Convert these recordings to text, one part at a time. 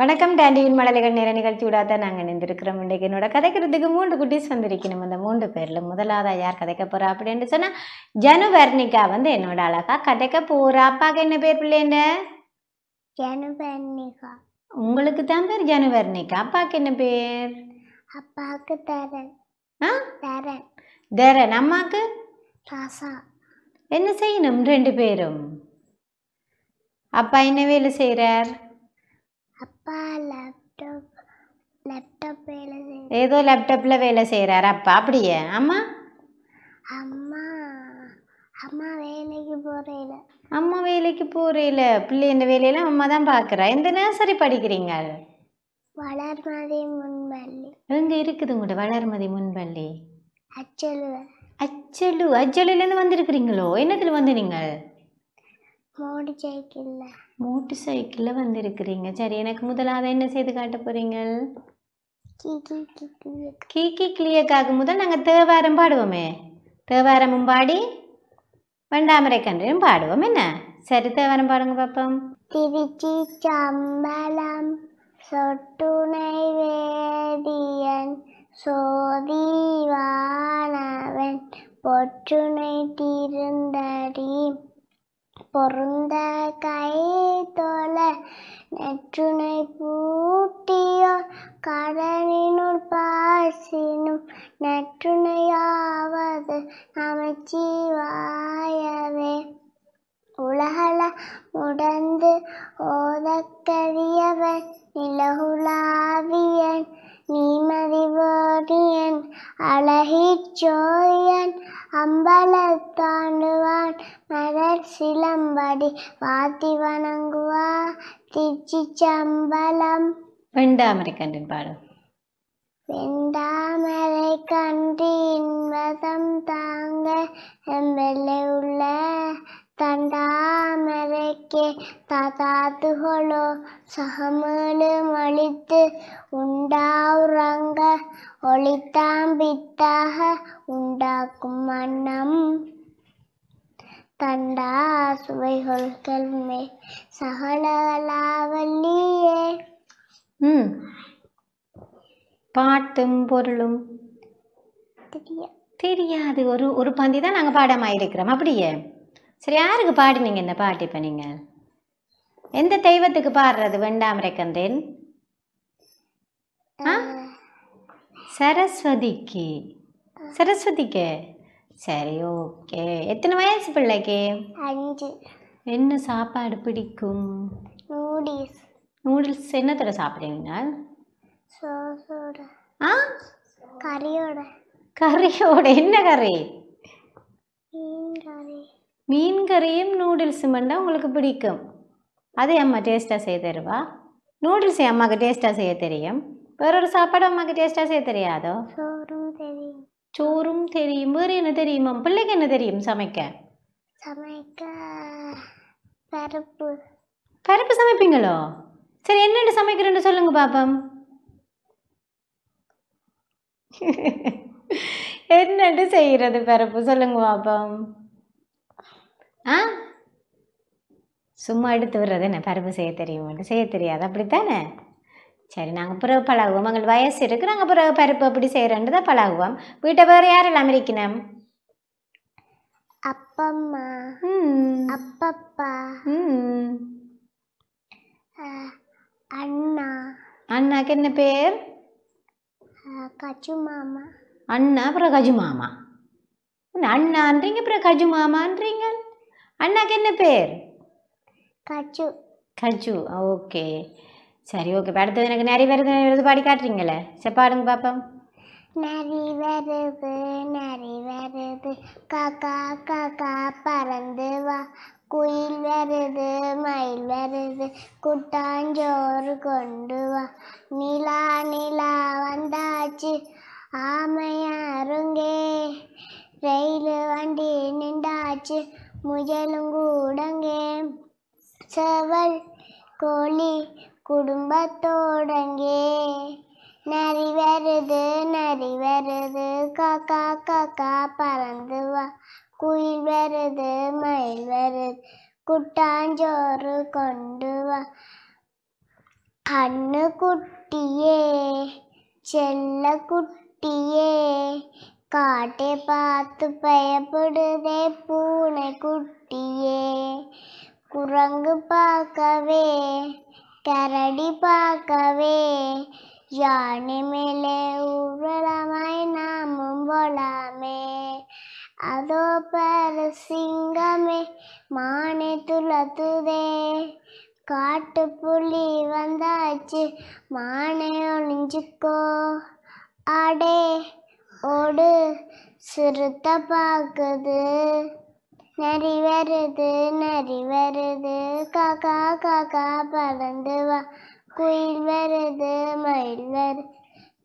வணக்கம் டேண்டியின் மடலைகள் நேர நிகழ்ச்சியூடாக தான் நாங்கள் நின்றுருக்கிறோம் இன்றைக்கு என்னோட கதைக்கிறதுக்கு மூன்று குட்டீஸ் வந்திருக்கணும் அந்த மூன்று பேரில் முதலாவதாக யார் கதைக்க போகிறா அப்படின்னு சொன்னால் ஜனு வர்ணிகா வந்து என்னோட அழகாக கதைக்க போகிறா அப்பாவுக்கு என்ன பேர் பிள்ளைங்க ஜனு வர்ணிகா உங்களுக்கு தான் பேர் ஜனு வர்ணிகா அப்பாவுக்கு என்ன பேர் அப்பாவுக்கு தரன் ஆ தரன் தரன் அம்மாவுக்கு ராசா என்ன செய்யணும் ரெண்டு பேரும் அப்பா என்ன வேலை செய்கிறார் அப்பா லேப்டாப் லேப்டாப் வேலை செய்ய ஏதோ லேப்டாப்பில் வேலை செய்கிறாரு அப்பா அப்படியே அம்மா அம்மா அம்மா வேலைக்கு போகிறேன் அம்மா வேலைக்கு போகிறேல பிள்ளை இந்த வேலையெல்லாம் அம்மா தான் பார்க்குறா எந்த நர்சரி படிக்கிறீங்க வளர்மதி முன்பள்ளி எங்கே இருக்குது உங்கள்கிட்ட வளர்மதி முன்பள்ளி அச்சலு அச்சலு அச்சலுலேருந்து வந்திருக்கிறீங்களோ என்னத்தில் வந்து நீங்கள் மோட்டு சைக்கிளில் மோட்டு சைக்கிளில் வந்திருக்கிறீங்க சரி எனக்கு முதலாவது என்ன செய்து காட்ட போகிறீங்க கீக்கி கிளியக்காக முதல் நாங்கள் தேவாரம் பாடுவோமே தேவாரமும் பாடி வண்டாமரை கன்றையும் பாடுவோம் என்ன சரி தேவாரம் பாடுங்க பாப்போம் திருச்சி சம்பளம் சொட்டுணை வேதியன் சோதிவானவன் பொற்றுணை திருந்தடி பொருந்த கை தோல நற்றுனை பூட்டியோ கடனினுள் பாசினும் நற்றுணையாவது நமச்சிவாயவே உலகள முடந்து ஓதக்கரியவன் நிலகுலாவியன் நீமதிபோதியன் அழகிச்சோயன் அம்பலத்தாண்டுவான் மலர் சிலம்படி வாத்தி வணங்குவா திருச்சி சம்பளம் வெண்டாமரை கண்டின் பாடு வெண்டாமரை கண்டு இன்பதம் தாங்க எம்பெல்லை உள்ள தண்டாமரைக்கே ததாத்துகளோ சகமேலும் அழித்து உன் ஒளித்தாம் ஒளித்தாம்பித்தாக உண்டாக்கும் மன்னம் தண்டா சுவைகள் கல்மே சகலாவல்லியே ம் பாட்டும் பொருளும் தெரியாது ஒரு ஒரு பந்தி தான் நாங்கள் பாடமாக இருக்கிறோம் அப்படியே சரி யாருக்கு பாடினீங்க இந்த பாட்டு இப்போ நீங்கள் எந்த தெய்வத்துக்கு பாடுறது வெண்டாமரைக்கன்றேன் சரஸ்வதிக்கு சரஸ்வதிக்கு சரி ஓகே எத்தனை வயசு பிள்ளைக்கு அஞ்சு என்ன சாப்பாடு பிடிக்கும் நூடில்ஸ் நூடுல்ஸ் என்னத்தோட சாப்பிடுவீங்க சோசோட ஆ கறியோட கறியோட என்ன கறி மீன் கறியும் நூடுல்ஸும் பண்ணால் உங்களுக்கு பிடிக்கும் அதே அம்மா டேஸ்ட்டாக செய்ய தருவா நூடுல்ஸ் அம்மாவுக்கு டேஸ்ட்டாக செய்ய தெரியும் வேறொரு சாப்பாடு அம்மாக்கு டேஸ்ட்டாக செய்ய தெரியாதோ சோறும் தெரியும் சோறும் தெரியும் வேறு என்ன தெரியுமா பிள்ளைக்கு என்ன தெரியும் சமைக்க சமைக்க பருப்பு பருப்பு சமைப்பீங்களோ சரி என்னென்ன சமைக்கிறேன்னு சொல்லுங்க பாப்பம் என்னென்னு செய்கிறது பருப்பு சொல்லுங்க பாப்பம் ஆ சும்மா எடுத்து விடுறது என்ன பருப்பு செய்ய தெரியும் செய்ய தெரியாது அப்படித்தானே சரி நாங்கள் பிறகு பழகுவோம் எங்களுக்கு வயசு இருக்குது நாங்கள் பிறகு பருப்பு எப்படி செய்கிறேன்னு தான் பழகுவோம் வீட்டை வேறு யாரெல்லாம் இருக்கணும் அப்பம்மா அப்பப்பா அண்ணா அண்ணாக்கு என்ன பேர் கஜு மாமா அண்ணா அப்புறம் கஜு மாமா அண்ணான்றீங்க அப்புறம் கஜு மாமான்றீங்க அண்ணாக்கு என்ன பேர் கஜு கஜு ஓகே சரி ஓகே இப்போ அடுத்தது எனக்கு நிறைய வருது நிறைய வருது பாடி காட்டுறீங்களே சரி பாடுங்க பாப்போம் நிறைய வருது நிறைய வருது காக்கா காக்கா பறந்து வா குயில் வருது மயில் வருது குட்டாஞ்சோறு கொண்டு வா நிலா நிலா வந்தாச்சு ஆமையாருங்கே ரயில் வண்டி நின்றாச்சு முயலும் கூடங்கே செவல் கோழி குடும்பத்தோடங்கே நரி வருது நரி வருது காக்கா காக்கா பறந்து வா குயில் வருது மயில் வருது குட்டாஞ்சோறு கொண்டு வா கண்ணு குட்டியே செல்ல குட்டியே காட்டை பார்த்து பயப்படுதே பூனை குட்டியே குரங்கு பார்க்கவே கரடி பார்க்கவே யானை மேலே உருளமாய் நாமும் போலாமே அதோ பர சிங்கமே மானே துளத்துதே காட்டு புலி வந்தாச்சு மானே ஒளிஞ்சுக்கோ அடே ஓடு சிறுத்தை பார்க்குது நரி வருது நரி வருது காக்கா காக்கா பறந்து வா குயில் வருது மயில் வரு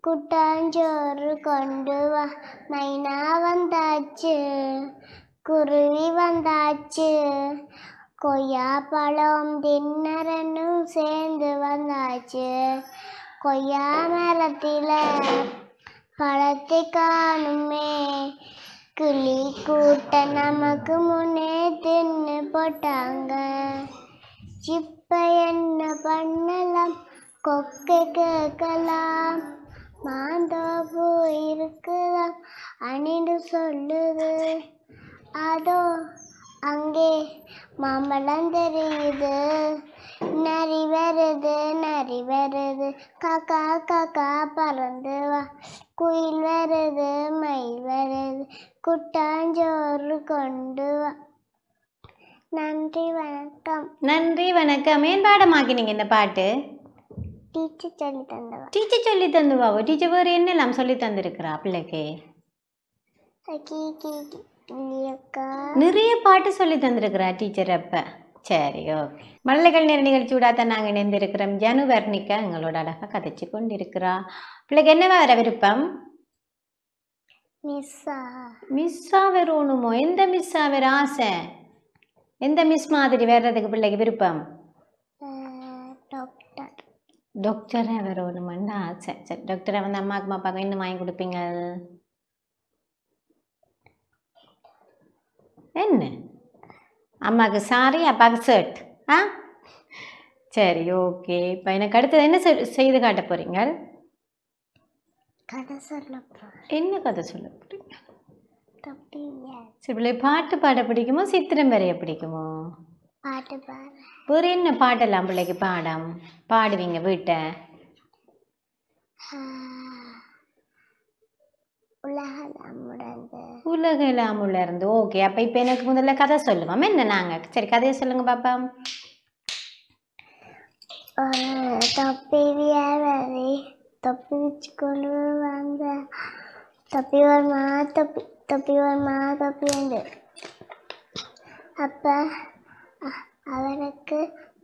குட்டாஞ்சோறு கொண்டு வா மைனா வந்தாச்சு குருவி வந்தாச்சு கொய்யா பழம் தின்னரனும் சேர்ந்து வந்தாச்சு கொய்யா மரத்தில் பழத்தை காணுமே கிளி கூட்ட நமக்கு முன்னே தின்னு போட்டாங்க சிப்ப என்ன பண்ணலாம் கொக்கை கேட்கலாம் மாந்தோ போயிருக்கலாம் அணிந்து சொல்லுது அதோ அங்கே மாம்பழம் தெரியுது நரி வருது நரி வருது காக்கா காக்கா பறந்து வா குயில் வருது மயில் வருது குட்டாஞ்சோறு கொண்டு வா நன்றி வணக்கம் நன்றி வணக்கம் ஏன் பாடமாக்கினீங்க இந்த பாட்டு டீச்சர் சொல்லி தந்தவா டீச்சர் சொல்லி தந்துவா டீச்சர் வேறு என்னெல்லாம் சொல்லி தந்திருக்கிறா பிள்ளைக்கு நிறைய பாட்டு சொல்லி தந்திருக்கிறா டீச்சர் அப்போ சரி ஓகே மழலைகள் நேர நிகழ்ச்சி தான் நாங்கள் இணைந்திருக்கிறோம் ஜனு வர்ணிக்கா எங்களோட அழகாக கதைச்சு கொண்டு இருக்கிறா பிள்ளைக்கு என்னவா வர விருப்பம் மிஸ்ஸா வரணுமோ எந்த மிஸ் ஆகிற ஆசை எந்த மிஸ் மாதிரி வேறதுக்கு பிள்ளைக்கு விருப்பம் டாக்டர் டாக்டரே வரணுமான்னு ஆசை சரி டாக்டரை வந்து அம்மாவுக்கு அப்பாவுக்கு இன்னும் வாங்கி கொடுப்பீங்க என்ன அம்மாவுக்கு சாரி அப்பாவுக்கு ஷர்ட் ஆ சரி ஓகே இப்போ எனக்கு அடுத்தது என்ன செய்து காட்ட போகிறீங்க கதை சொல்ல என்ன கதை சொல்ல சரி பிள்ளை பாட்டு பாட பிடிக்குமோ சித்திரம் வரைய பிடிக்குமோ பாட்டு ஒரு என்ன பாட்டெல்லாம் பிள்ளைக்கு பாடம் பாடுவீங்க வீட்டை உலகலாமுல இருந்து ஓகே அப்ப இப்ப எனக்கு முதல்ல கதை சொல்லுமா என்ன நாங்க சரி கதையை சொல்லுங்க பாப்பா தொப்பி வியாபாரி தொப்பி வச்சு கொண்டு வந்த தொப்பி வருமா தொப்பி தொப்பி வருமா தொப்பி உண்டு அப்ப அவனுக்கு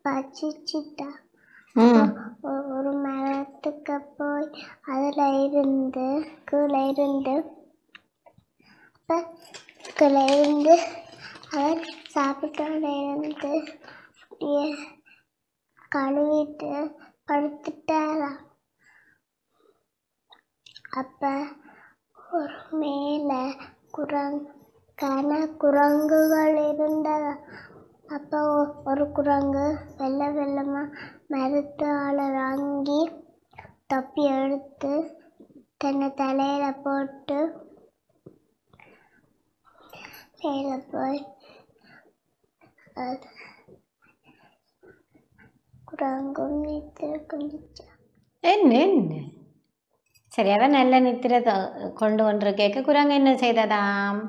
பச்சிச்சுட்டா ஒரு மரத்துக்கு போய் அதில் இருந்து கீழே இருந்து அப்போ கீழே இருந்து அவர் சாப்பிட்டோட இருந்து கழுவிட்டு படுத்துட்டாராம் அப்ப ஒரு மேல குரங் கன குரங்குகள் இருந்ததா அப்போ ஒரு குரங்கு வெள்ளை வெள்ளமா மருத்துவாளர் வாங்கி தப்பி எடுத்து தன்னை தலையில் போட்டு மேலே போய் குரங்கும் என்ன என்ன சரி அதான் நல்ல நித்திர கொண்டு வந்து கேட்க குரங்கு என்ன செய்ததாம்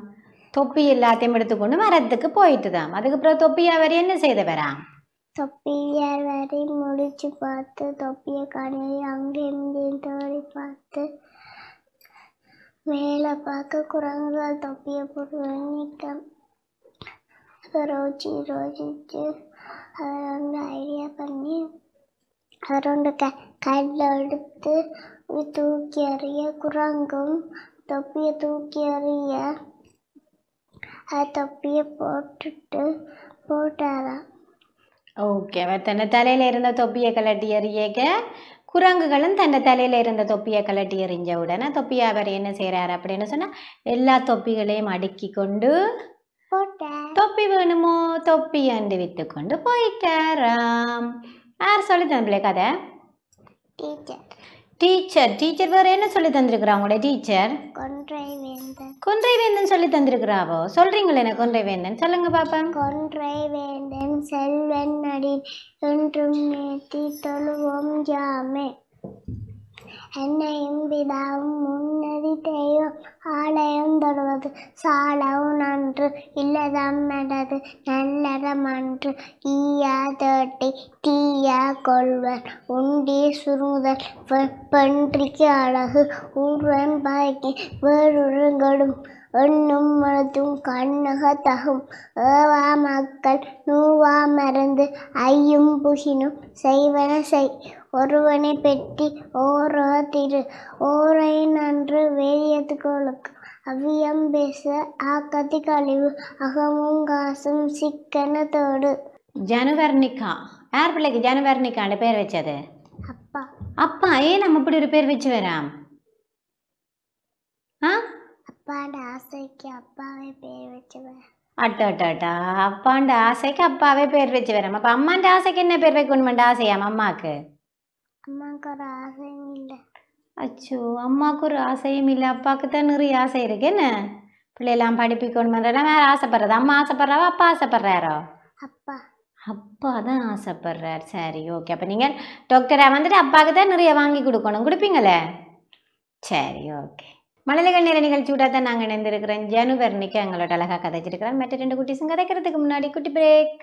தொப்பி எல்லாத்தையும் எடுத்துக்கொண்டு மரத்துக்கு போயிட்டு தான் அதுக்கப்புறம் தொப்பி அவர் என்ன செய்தவராம் தொப்பியை வரை முடிச்சு பார்த்து தொப்பியை கடையை அங்கே இங்கேயும் தேடி பார்த்து மேலே பார்க்க குரங்குகள் தொப்பியை போட்டு வாங்கிட்டேன் ரோஜி ரோஜிச்சு அதை வந்து ஐடியா பண்ணி ரெண்டு க கையில் எடுத்து தூக்கி அறிய குரங்கும் தொப்பியை தூக்கி அறிய தொப்பியை போட்டுட்டு போட்டாராம் ஓகே அவர் தன்னை தலையில் இருந்த தொப்பியை கலட்டி எறியக குரங்குகளும் தன்னை தலையில் இருந்த தொப்பியை கலட்டி எறிஞ்ச உடனே தொப்பியை அவர் என்ன செய்கிறார் அப்படின்னு சொன்னால் எல்லா தொப்பிகளையும் அடுக்கி கொண்டு தொப்பி வேணுமோ தொப்பி அண்டு விட்டு கொண்டு போய்க்காராம் யார் சொல்லி தம்பளே கதை டீச்சர் டீச்சர் வேற என்ன சொல்லி தந்திருக்கிறா உங்களோட டீச்சர் கொன்றை வேந்தன் கொன்றை வேந்தன் சொல்லி தந்திருக்கிறாவோ சொல்றீங்களே என்ன கொன்றை வேந்தன் சொல்லுங்க பாப்பா கொன்றை வேந்தன் செல்வன் அடி என்றும் நேத்தி தொழுவோம் ஜாமே என்னையும் பிதாவும் முன்னதி தெய்வம் ஆலயம் தருவது சாலவும் நன்று இல்லதம் நடது நல்லறம் அன்று ஈயா தேட்டை தீயா கொள்வர் உண்டே சுருதல் வெப்பன்றிக்கு அழகு ஊர்வன் பாய்க்கு வேறுங்கடும் எண்ணும் கண்ணக தகும் ஏவா மக்கள் நூவா மறந்து ஐயும் புகினும் செய்வன செய் ஒருவனை பெட்டி ஓரோ திரு ஓரை நன்று வேதியத்துக்கோளுக்கு அவ்வியம் பேச ஆ கதி கழிவு அகமும் காசும் சிக்கனத்தோடு ஜனுவர்ணிகா யார் பிள்ளைக்கு ஜனுவர்ணிகான்னு பேர் வச்சது அப்பா அப்பா ஏன் நம்ம இப்படி ஒரு பேர் வச்சு வராம் ஆ அப்பாண்ட ஆசைக்கு அப்பாவே பேர் வச்சு அட்டோட்டோட்டா அப்பாண்ட ஆசைக்கு அப்பாவே பேர் வச்சு வராம் அப்போ அம்மாண்ட ஆசைக்கு என்ன பேர் வைக்கணுமெண்ட ஆசையாம் அம்மாவுக்கு அம்மாவுக்கு ஒரு ஆசையும் இல்லை அச்சோ அம்மாவுக்கு ஒரு ஆசையும் இல்லை அப்பாவுக்கு தான் நிறைய ஆசை இருக்கு என்ன பிள்ளையெல்லாம் படிப்பிக்கணும் வேறு ஆசைப்படுறது அம்மா ஆசைப்படுறாவா அப்பா ஆசைப்படுறாரோ அப்பா அப்பா தான் ஆசைப்படுறார் சரி ஓகே அப்போ நீங்கள் டாக்டராக வந்துட்டு அப்பாவுக்கு தான் நிறைய வாங்கி கொடுக்கணும் கொடுப்பீங்களே சரி ஓகே மழலைகள் நேர நிகழ்ச்சியோட தான் நாங்கள் இணைந்திருக்கிறோம் ஜனுவர்னிக்கு எங்களோட அழகாக கதைச்சிருக்கிறோம் மற்ற ரெண்டு குட்டிஸும் கதைக்கிறதுக்கு முன்னாடி குட்டி பிரேக்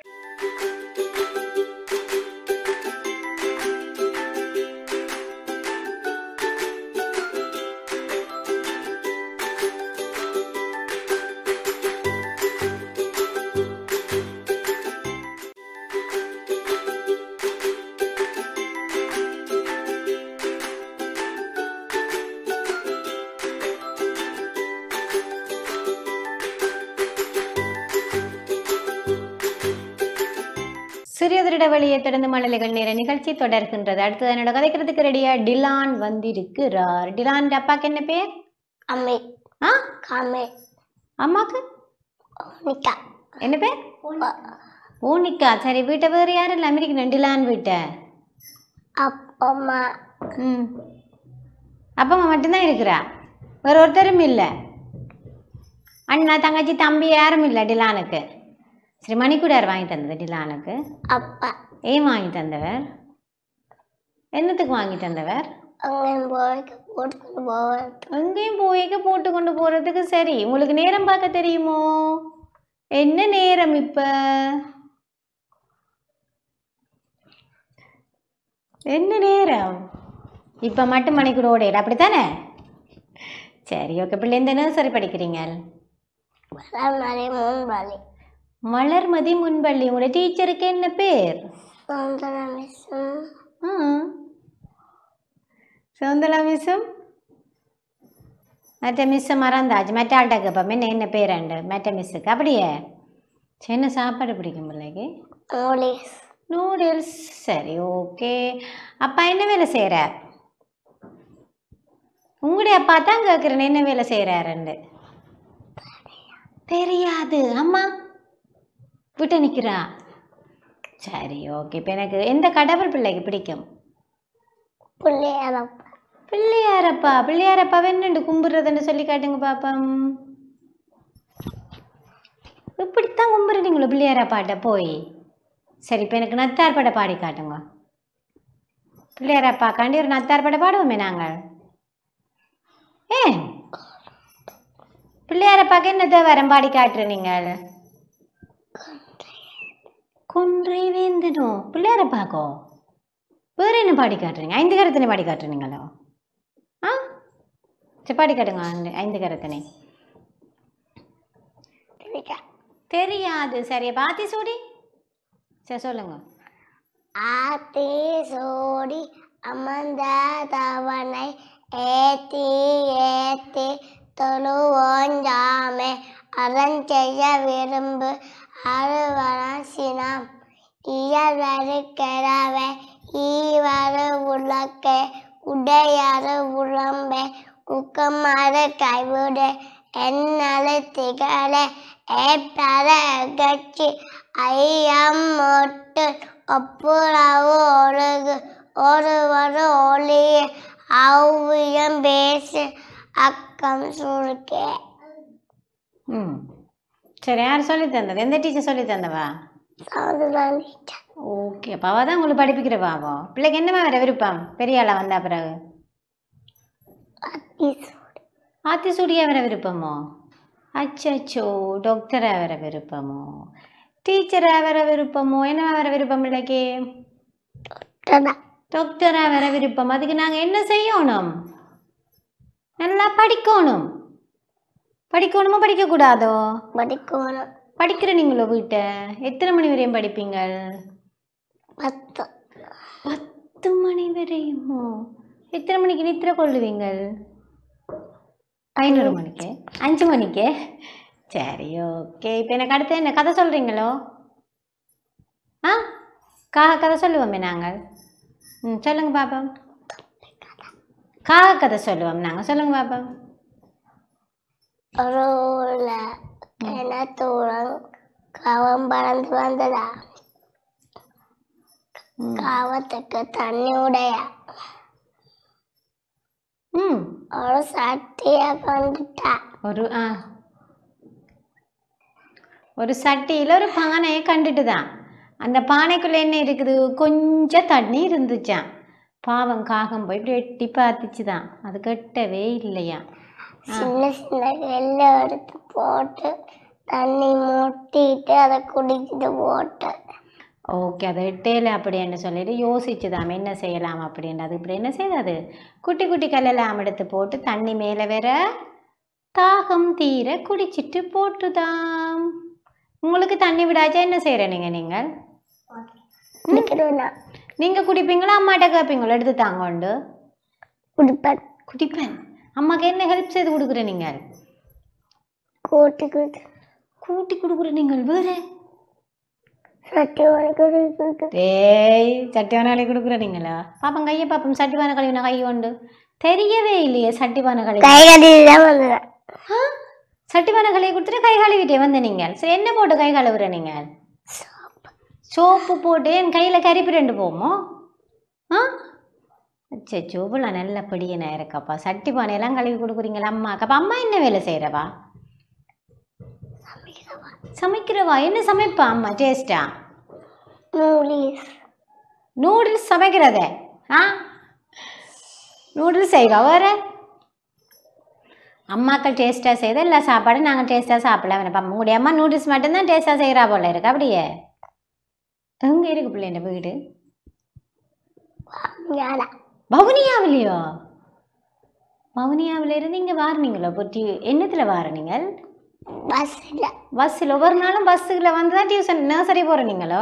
இடைவெளியை தொடர்ந்து மழலைகள் நேர நிகழ்ச்சி தொடர்கின்றது அடுத்தது என்னோட கதைக்கிறதுக்கு ரெடியா டிலான் வந்திருக்கிறார் டிலான் அப்பாக்கு என்ன பேர் அம்மே ஆ அம்மாக்கு என்ன பேர் ஊனிக்கா சரி வீட்டை வேறு யாரும் இல்லை அமெரிக்க டிலான் வீட்டை அப்பம்மா ம் அம்மா மட்டும்தான் இருக்கிறா வேறு ஒருத்தரும் இல்லை அண்ணா தங்கச்சி தம்பி யாரும் இல்லை டிலானுக்கு சரி மணிக்கூடார் வாங்கி தந்தது டிலானுக்கு அப்பா ஏன் வாங்கி தந்தவர் என்னத்துக்கு வாங்கி தந்தவர் அங்கேயும் போய்க்கு போட்டு கொண்டு போகிறதுக்கு சரி உங்களுக்கு நேரம் பார்க்க தெரியுமோ என்ன நேரம் இப்போ என்ன நேரம் இப்போ மட்டும் மணிக்கூட ஓடையில அப்படித்தானே சரி ஓகே பிள்ளை இந்த நர்சரி படிக்கிறீங்க மலர்மதி முன்பள்ளி உங்களோட டீச்சருக்கு என்ன பேர் சௌந்தலா மிஸ்ஸும் மற்ற மிஸ்ஸு மறந்தாச்சு மற்ற ஆள்கிட்ட கேட்போம் என்ன என்ன பேராண்டு மற்ற மிஸ்ஸுக்கு அப்படியே சின்ன சாப்பாடு பிடிக்கும் பிள்ளைக்கு நூடுல்ஸ் சரி ஓகே அப்பா என்ன வேலை செய்கிறார் உங்களுடைய அப்பா தான் கேட்குறேன் என்ன வேலை செய்கிறாருண்டு தெரியாது அம்மா விட்டு நிற்கிறா சரி ஓகே இப்போ எனக்கு எந்த கடவுள் பிள்ளைக்கு பிடிக்கும் பிள்ளையாரப்பா பிள்ளையாரப்பா வேணுண்டு என்னண்டு கும்பிடுறதுன்னு சொல்லி காட்டுங்க பாப்பம் இப்படித்தான் கும்பிடுறீங்களோ பிள்ளையாரப்பாட்ட போய் சரி இப்போ எனக்கு நத்தார் பட பாடி காட்டுங்க பிள்ளையாரப்பா காண்டி ஒரு நத்தார் பட பாடுவோமே நாங்கள் ஏ பிள்ளையாரப்பாக்கு என்ன தேவாரம் பாடி காட்டுறேன் நீங்கள் குன்றி வேந்துடும் பிள்ளையார பாக்கோ வேற என்ன பாடி காட்டுறீங்க ஐந்து கரத்தனை பாடி காட்டுறீங்களோ ஆ சரி காட்டுங்க ஐந்து கரத்தனை தெரியாது சரியா பாத்தி சூடி சரி சொல்லுங்க ஆத்தி சோடி அமர்ந்த தவணை ஏத்தி ஏத்தி தொழுவோஞ்சாமே அறஞ்செய்ய விரும்பு ஆழ்வரசினம் இயல்வரு கெறவே ஈவரு உலக்கே உடையாறு உழம்பே உக்கமாறு கைவிடு என்னால திகழ ஏப்பற அகச்சி ஐயம் மொட்டு ஒப்புறவு ஒழுகு ஒருவர் ஒளிய அவ்வியம் பேசு அக்கம் சுருக்கே ம் சரி யார் சொல்லி தந்தது எந்த டீச்சர் சொல்லி தந்தவா ஓகே அப்போ தான் உங்களுக்கு படிப்பிக்கிறவா அவோ பிள்ளைக்கு என்னமா வேற விருப்பம் பெரிய ஆளாக வந்தா பிறகு ஆத்தி சூடியா வேற விருப்பமோ அச்சோ டாக்டராக வேற விருப்பமோ டீச்சராக வேற விருப்பமோ என்ன வேற விருப்பம் பிள்ளைக்கு டாக்டராக வேற விருப்பம் அதுக்கு நாங்கள் என்ன செய்யணும் நல்லா படிக்கணும் படிக்கணுமா படிக்கக்கூடாதோ படிக்கணும் படிக்கிற நீங்களோ வீட்டை எத்தனை மணி வரையும் படிப்பீங்க பத்து பத்து மணி வரையுமோ எத்தனை மணிக்கு நித்திர கொள்ளுவீங்கள் ஐநூறு மணிக்கு அஞ்சு மணிக்கு சரி ஓகே இப்போ எனக்கு அடுத்து என்ன கதை சொல்கிறீங்களோ ஆ காக கதை சொல்லுவோமே நாங்கள் ம் சொல்லுங்கள் பாப்பா காக கதை சொல்லுவோம் நாங்கள் சொல்லுங்கள் பாப்பா ரோல கிணத்தோரம் கவம் பறந்து வந்ததா காவத்துக்கு தண்ணி உடைய ஒரு சட்டிய கண்டுட்டா ஒரு ஆ ஒரு சட்டியில் ஒரு பானையை கண்டுட்டுதான் அந்த பானைக்குள்ளே என்ன இருக்குது கொஞ்சம் தண்ணி இருந்துச்சான் பாவம் காகம் போய் இப்படி எட்டி பார்த்துச்சு அது கட்டவே இல்லையா சின்ன சின்ன வெள்ளை எடுத்து போட்டு தண்ணி மூட்டிட்டு அதை குடிச்சிட்டு போட்டேன் ஓகே அதை விட்டேல அப்படின்னு சொல்லிட்டு யோசிச்சுதாம் என்ன செய்யலாம் அப்படின்றது இப்படி என்ன செய்யாது குட்டி குட்டி கல்லெல்லாம் எடுத்து போட்டு தண்ணி மேலே வேற தாகம் தீர குடிச்சிட்டு போட்டுதாம் உங்களுக்கு தண்ணி விடாச்சா என்ன செய்கிற நீங்கள் நீங்கள் நீங்கள் குடிப்பீங்களா அம்மாட்ட கேட்பீங்களா எடுத்து தாங்க உண்டு குடிப்பேன் குடிப்பேன் அம்மாக்கு என்ன ஹெல்ப் செய்து கொடுக்குற நீங்கள் கூட்டி கொடுத்து கூட்டி கொடுக்குற நீங்கள் வேறு ஏய் சட்டிவானாலே கொடுக்குற நீங்களா பாப்பம் கையை பாப்பம் சட்டிவான கழுவின கை உண்டு தெரியவே இல்லையே சட்டிவான கழுவி கை கழுவி சட்டிவான கழுவி கொடுத்துட்டு கை கழுவிட்டே வந்த நீங்கள் சரி என்ன போட்டு கை கழுவுற நீங்கள் சோப்பு போட்டு என் கையில் கரிப்பு ரெண்டு போமோ ஆ அச்சோ இவ்வளோ நல்ல பிடியனா இருக்கப்பா சட்டி பானையெல்லாம் கழுவி கொடுக்குறீங்களா அம்மா அக்கப்பா அம்மா என்ன வேலை செய்கிறவா சமைக்கிறவா என்ன சமைப்பா அம்மா டேஸ்டா நூடுல்ஸ் நூடுல்ஸ் சமைக்கிறதே ஆ நூடுல்ஸ் செய்வா வேற அம்மாக்கள் டேஸ்ட்டாக செய்த எல்லா சாப்பாடும் நாங்கள் டேஸ்ட்டாக சாப்பிடலாம் வேணப்பா உங்களுடைய அம்மா நூடுல்ஸ் மட்டும்தான் டேஸ்ட்டாக செய்கிறா போல இருக்கு அப்படியே எங்கே இருக்கு பிள்ளைங்க வீடு வவுனியாவிலையோ இருந்து இங்கே வாரினீங்களோ பொட்டி என்னத்தில் வாரினீங்கள் பஸ்ஸில் பஸ்ஸில் ஒவ்வொரு நாளும் பஸ்ஸுல வந்து தான் டியூஷன் நர்சரி போகிறீங்களோ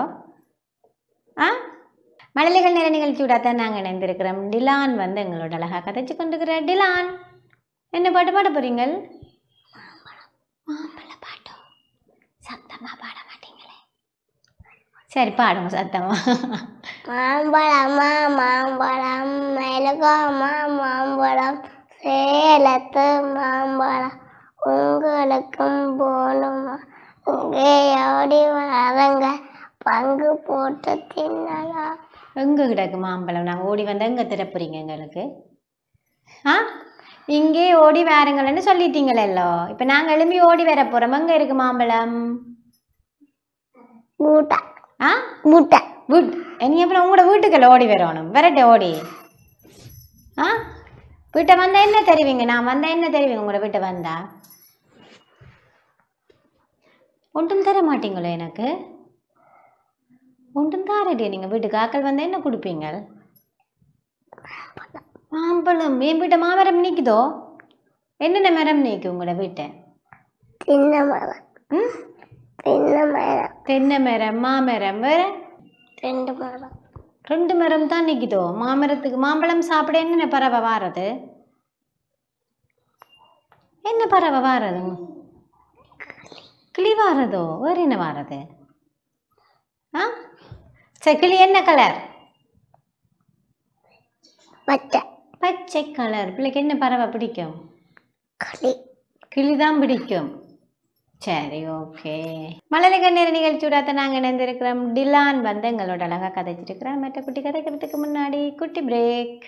ஆ மழலைகள் நிற நிகழ்ச்சி விடாத நாங்கள் இணைந்திருக்கிறோம் டிலான் வந்து எங்களோட அழகாக கதைச்சு கொண்டிருக்கிற டிலான் என்ன பாட்டு பாட போகிறீங்கள் மாம்பழ பாட்டோ சத்தமாக பாட சரி பாடுங்க சத்தமா மாம்பழமா மாம்பழம் மெழுகாமா மாம்பழம் சேலத்து மாம்பழம் உங்களுக்கும் போகணுமா இங்கே ஓடி வரங்க பங்கு போட்டு தின்னலாம் எங்கே கிடக்கு மாம்பழம் நாங்கள் ஓடி வந்தால் எங்கே திறப்புறீங்க எங்களுக்கு ஆ இங்கே ஓடி வரங்களன்னு சொல்லிட்டீங்களோ இப்போ நாங்கள் எழும்பி ஓடி வர போகிறோம் எங்கே இருக்கு மாம்பழம் மூட்டை ஆ முட்டை குட் இனி அப்புறம் உங்களோட வீட்டுக்குள்ள ஓடி வரணும் விரட்டு ஓடி ஆ வீட்டை வந்தால் என்ன தெரிவிங்க நான் வந்தால் என்ன தெரிவிங்க உங்களோட வீட்டை வந்தா ஒன்றும் தர மாட்டீங்களோ எனக்கு ஒன்றும் தாரடியா நீங்கள் வீட்டுக்கு ஆக்கள் வந்தால் என்ன கொடுப்பீங்க மாம்பழம் என் வீட்டை மாமரம் நீக்குதோ என்னென்ன மரம் நீக்கு உங்களோட வீட்டை சின்ன மரம் ம் சின்ன மரம் தென்னை மரம் மாமரம் வேற ரெண்டு மரம் ரெண்டு மரம் தான் நிற்குதோ மாமரத்துக்கு மாம்பழம் சாப்பிட என்ன பறவை வாரது என்ன பறவை வாரது கிளி வாரதோ வேறு என்ன வாரது ஆ சரி கிளி என்ன கலர் பச்சை பச்சை கலர் பிள்ளைக்கு என்ன பறவை பிடிக்கும் கிளி கிளி தான் பிடிக்கும் சரி ஓகே நிகழ்ச்சி நிகழ்ச்சியோட நாங்கள் இணைந்திருக்கிறோம் டிலான் வந்து எங்களோட அழகாக கதைச்சிருக்கிறோம் மற்ற குட்டி கதைக்கிறதுக்கு முன்னாடி குட்டி பிரேக்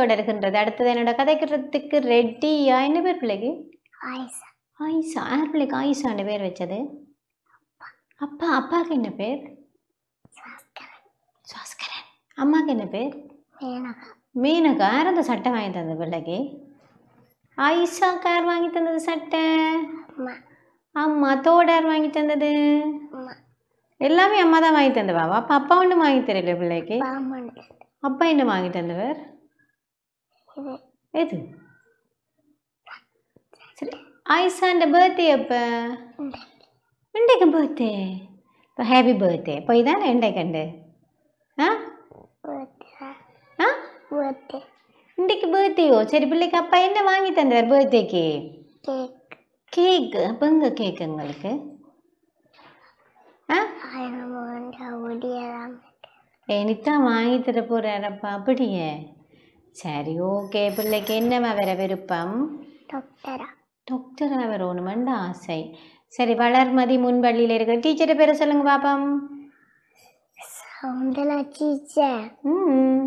தொடர்கின்றது அடுத்தது என்னோட கதைக்கிறதுக்கு ரெட்டியா என்ன பேர் பிள்ளைக்கு ஆயிஷா ஆயிஷா யார் பிள்ளைக்கு ஆயிஷான்னு பேர் வச்சது அப்பா அப்பாவுக்கு என்ன பேர் அம்மாவுக்கு என்ன பேர் மீனுக்கு யார் அந்த சட்டை வாங்கி தந்தது பிள்ளைக்கு ஆயிஷா கார் வாங்கி தந்தது சட்டை அம்மா தோடார் வாங்கி தந்தது எல்லாமே அம்மா தான் வாங்கி தந்தவா அப்பா அப்பா ஒன்றும் வாங்கி தரல பிள்ளைக்கு அப்பா என்ன வாங்கி தந்தவர் எது சரி ஐசாண்ட பர்த்டே அப்போ இன்றைக்கு பர்த்டே இப்போ ஹாப்பி பர்த்டே போய் தானே இன்றைக்கண்டு ஆ இன்றைக்கு பர்த்டேயோ சரி பிள்ளைக்கு அப்பா என்ன வாங்கி தந்தார் பர்த்டேக்கு கேக் கேக்கு அப்போ உங்களுக்கு ஆ நித்தா வாங்கி தர போகிறாரப்பா அப்படியே சரி ஓகே பிள்ளைக்கு என்னம்மா வேற விருப்பம் டாக்டரா டாக்டராக வரணுமெண்டு ஆசை சரி வளர்மதி முன்பள்ளியில் இருக்கிற டீச்சரை பேரை சொல்லுங்க பாப்பம் சௌந்தலா டீச்சர் ம்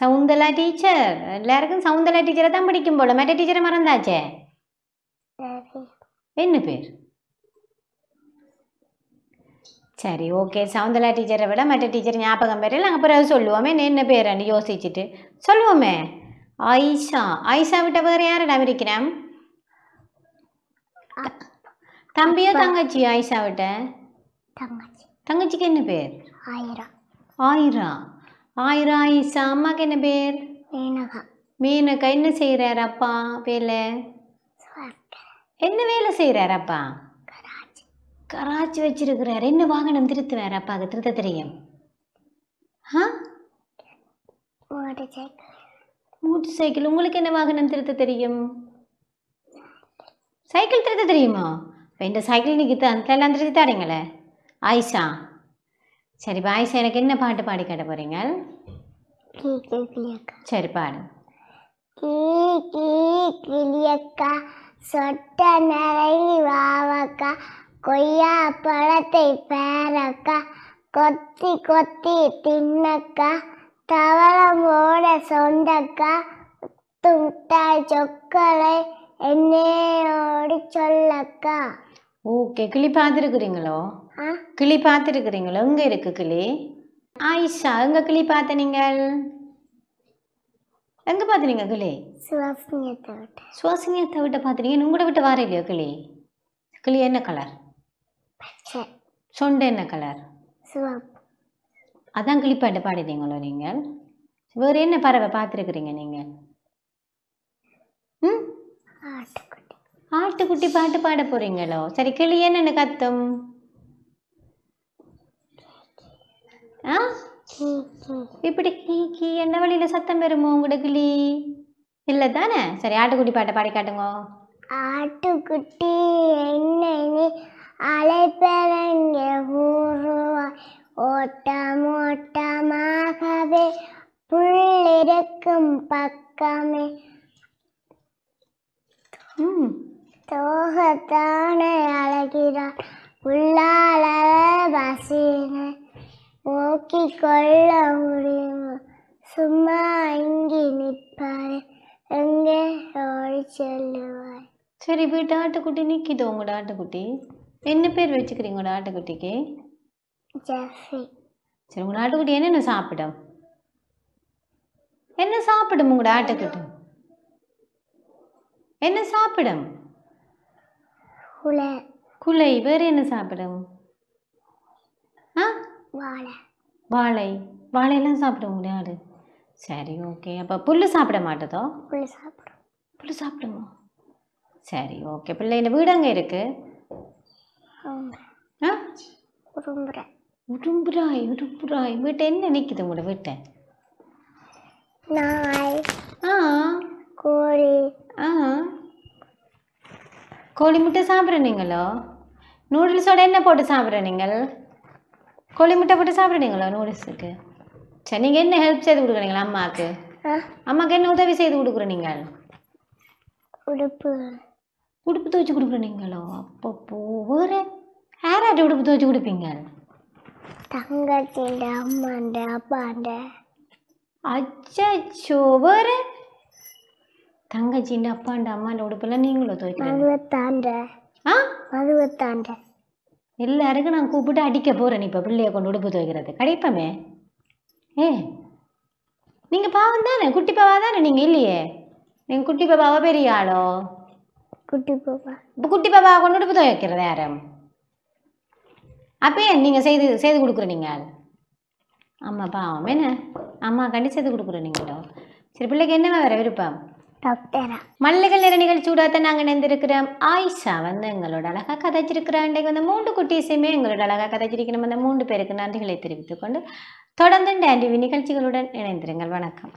சவுந்தலா டீச்சர் எல்லாருக்கும் சவுந்தலா டீச்சரை தான் பிடிக்கும் போல மற்ற டீச்சரை மறந்தாச்சே என்ன பேர் சரி ஓகே சவுந்தலா டீச்சரை விட மற்ற டீச்சர் ஞாபகம் பேர் நாங்கள் அது சொல்லுவோமே என்ன பேரன்னு யோசிச்சுட்டு சொல்லுவோமே ஐஷா ஐஷா விட்ட வேறு யாரிடம் இருக்கிறேன் தம்பியோ தங்கச்சி ஐஷா விட்ட தங்கச்சி தங்கச்சிக்கு என்ன பேர் ஆயிரா ஆயிரா ஆயிரா ஐஷா அம்மாக்கு என்ன பேர் மீனக்கா மேனகா என்ன செய்கிறார் அப்பா வேலை என்ன வேலை செய்கிறார் அப்பா கராச்சி வச்சிருக்கிறார் என்ன வாகனம் திருத்துவார் அது திருத்த தெரியும் ஆ சைக்கிள் உங்களுக்கு என்ன வாகனம் திருத்த தெரியும் சைக்கிள் திருத்த தெரியுமா இப்போ இந்த சைக்கிள் நிற்கி தான் திருத்தி தாரீங்களே ஆயிஷா சரிப்பா ஆயிஷா எனக்கு என்ன பாட்டு பாடி கேட்ட போகிறீங்க சரி பாடு கிளியக்கா சொட்ட நிறைய வாவக்கா கொய்யா பழத்தை பேரக்கா கொத்தி கொத்தி தின்னக்கா ஓட சொந்தக்கா துட்டாய் சொக்கலை என்னையோடு சொல்லக்கா ஓகே கிளி பார்த்துருக்குறீங்களோ கிளி பார்த்துருக்குறீங்களோ எங்கே இருக்கு கிளி ஆயிஷா எங்க கிளி பார்த்த நீங்கள் எங்கே பார்த்துனீங்க கிளி சுவாசிங்கத்தை விட்ட சுவாசிங்கத்தை விட்ட பார்த்துனீங்க உங்களோட விட்டு வார இல்லையோ கிளி கிளி என்ன கலர் பச்சை சொண்டு என்ன கலர் அதான் கிளிப்பாட்டு பாடிட்டீங்களோ நீங்கள் வேறு என்ன பறவை பார்த்துருக்குறீங்க நீங்கள் ம் ஆட்டுக்குட்டி பாட்டு பாட போகிறீங்களோ சரி கிளி என்னென்ன கத்தும் ஆ இப்படி கீ கீ என்ன வழியில் சத்தம் பெறுமோ உங்களோட கிளி இல்லை தானே சரி ஆட்டுக்குட்டி பாட்டை பாடி காட்டுங்க ஆட்டுக்குட்டி என்ன அலைப்பெறங்க ஊருவாய் ஓட்டம் ஓட்டமாகவே புள்ளிருக்கும் பக்கமே தோகத்தானே அழகிறார் உள்ளால பசியினை ஓக்கி கொள்ள முடியுமா சும்மா இங்கே நிற்பாரு எங்கே ஓடி செல்லுவார் சரி போயிட்டு ஆட்டுக்குட்டி நிற்கிது உங்களோட ஆட்டுக்குட்டி என்ன பேர் வச்சுக்கிறீங்க உங்களோட ஆட்டுக்குட்டிக்கு சரி உங்கள் ஆட்டுக்குட்டி என்ன சாப்பிடும் என்ன சாப்பிடும் உங்களோட ஆட்டுக்குட்டி என்ன சாப்பிடும் குலை குலை வேறு என்ன சாப்பிடும் ஆ வாழை வாழை வாழையெல்லாம் சாப்பிடும் ஆடு சரி ஓகே அப்போ புல் சாப்பிட மாட்டதோ புல் சாப்பிடும் புல் சாப்பிடுமா சரி ஓகே பிள்ளை இந்த வீடு அங்கே இருக்குது உரும்புறேன் உரும்புறாய் உரும்புறாய் வீட்டை என்ன நினைக்குது உங்களோட வீட்டை நாய் ஆ கோழி ஆ கோழி முட்டை சாப்பிட்ற நீங்களோ நூடுல்ஸோட என்ன போட்டு சாப்பிட்ற நீங்கள் கோழி முட்டை போட்டு சாப்பிட்றீங்களோ நூடுல்ஸுக்கு சரி நீங்கள் என்ன ஹெல்ப் செய்து கொடுக்குறீங்களா அம்மாவுக்கு அம்மாவுக்கு என்ன உதவி செய்து கொடுக்குறீங்க உடுப்பு உடுப்பு துவைச்சி கொடுக்குற நீங்களோ அப்போ போகிறேன் யார் யார்ட்ட உடுப்பு துவைச்சி கொடுப்பீங்க தங்கச்சிண்ட அம்மாண்ட அப்பாண்ட அச்சோ வேறு அப்பாண்ட அம்மாண்ட உடுப்பெல்லாம் நீங்களும் துவைக்கிறாண்ட ஆ மதுவத்தாண்ட எல்லாருக்கும் நான் கூப்பிட்டு அடிக்க போகிறேன் இப்போ பிள்ளைய கொண்டு உடுப்பு துவைக்கிறது கிடைப்பமே ஏ நீங்கள் பாவம் தானே குட்டி பாவா தானே நீங்கள் இல்லையே நீங்கள் குட்டி பாவா பெரிய ஆளோ குட்டி பாப்பா இப்போ குட்டி பாப்பாவை கொண்டுட்டு போய் துவைக்கிறது யாரும் அப்பயே நீங்கள் செய்து செய்து கொடுக்குறீங்க அம்மா பாவம் என்ன அம்மா கண்டி செய்து கொடுக்குற நீங்களோ சரி பிள்ளைக்கு என்னவா வேற விருப்பம் மல்லிகள் நிற நிகழ்ச்சி ஊடாக நாங்கள் நினைந்திருக்கிறோம் ஆயிஷா வந்து எங்களோட அழகாக கதைச்சிருக்கிறோம் இன்றைக்கு வந்து மூன்று குட்டீஸையுமே எங்களோட அழகாக கதைச்சிருக்கணும் அந்த மூன்று பேருக்கு நன்றிகளை தெரிவித்துக்கொண்டு தொடர்ந்து டேண்டிவி நிகழ்ச்சிகளுடன் இணைந்திருங்கள் வணக்கம்